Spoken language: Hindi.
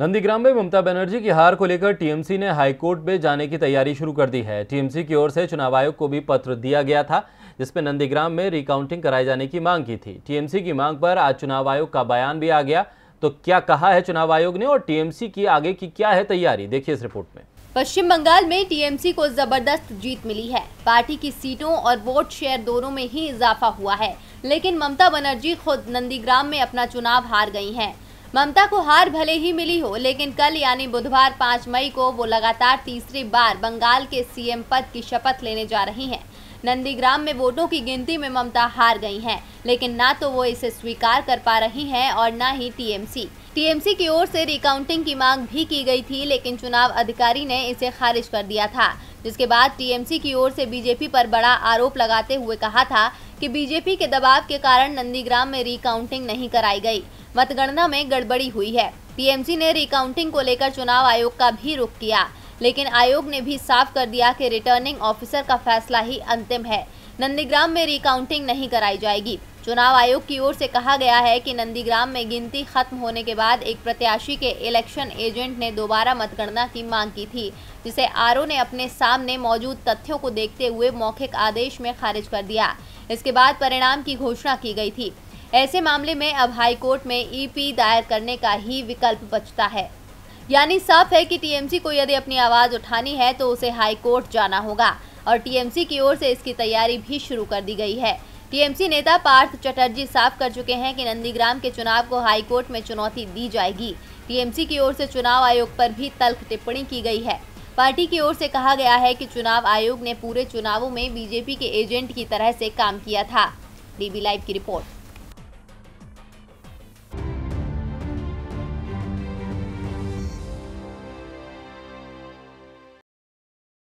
नंदीग्राम में ममता बनर्जी की हार को लेकर टीएमसी ने हाईकोर्ट में जाने की तैयारी शुरू कर दी है टीएमसी की ओर से चुनाव आयोग को भी पत्र दिया गया था जिसमें नंदीग्राम में रिकाउंटिंग कराए जाने की मांग की थी टीएमसी की मांग पर आज चुनाव आयोग का बयान भी आ गया तो क्या कहा है चुनाव आयोग ने और टीएमसी की आगे की क्या है तैयारी देखिए इस रिपोर्ट में पश्चिम बंगाल में टीएमसी को जबरदस्त जीत मिली है पार्टी की सीटों और वोट शेयर दोनों में ही इजाफा हुआ है लेकिन ममता बनर्जी खुद नंदीग्राम में अपना चुनाव हार गई हैं। ममता को हार भले ही मिली हो लेकिन कल यानी बुधवार 5 मई को वो लगातार तीसरी बार बंगाल के सीएम पद की शपथ लेने जा रही हैं नंदीग्राम में वोटों की गिनती में ममता हार गई हैं लेकिन ना तो वो इसे स्वीकार कर पा रही हैं और ना ही टीएमसी टीएमसी की ओर से रिकाउंटिंग की मांग भी की गई थी लेकिन चुनाव अधिकारी ने इसे खारिज कर दिया था जिसके बाद टीएमसी की ओर से बीजेपी पर बड़ा आरोप लगाते हुए कहा था कि बीजेपी के दबाव के कारण नंदीग्राम में रिकाउंटिंग नहीं कराई गई मतगणना में गड़बड़ी हुई है टीएमसी ने रिकाउंटिंग को लेकर चुनाव आयोग का भी रुख किया लेकिन आयोग ने भी साफ कर दिया कि रिटर्निंग ऑफिसर का फैसला ही अंतिम है नंदीग्राम में रिकाउंटिंग नहीं कराई जाएगी चुनाव आयोग की ओर से कहा गया है कि नंदीग्राम में गिनती खत्म होने के बाद एक प्रत्याशी के इलेक्शन एजेंट ने दोबारा मतगणना की मांग की थी जिसे आरओ ने अपने सामने मौजूद तथ्यों को देखते हुए मौखिक आदेश में खारिज कर दिया इसके बाद परिणाम की घोषणा की गई थी ऐसे मामले में अब हाईकोर्ट में ईपी दायर करने का ही विकल्प बचता है यानी साफ है कि टीएमसी को यदि अपनी आवाज़ उठानी है तो उसे हाईकोर्ट जाना होगा और टीएमसी की ओर से इसकी तैयारी भी शुरू कर दी गई है टीएमसी नेता पार्थ चटर्जी साफ कर चुके हैं कि नंदीग्राम के चुनाव को हाईकोर्ट में चुनौती दी जाएगी टीएमसी की ओर से चुनाव आयोग पर भी तल्ख टिप्पणी की गई है पार्टी की ओर से कहा गया है कि चुनाव आयोग ने पूरे चुनावों में बीजेपी के एजेंट की तरह से काम किया था डीबी लाइव की रिपोर्ट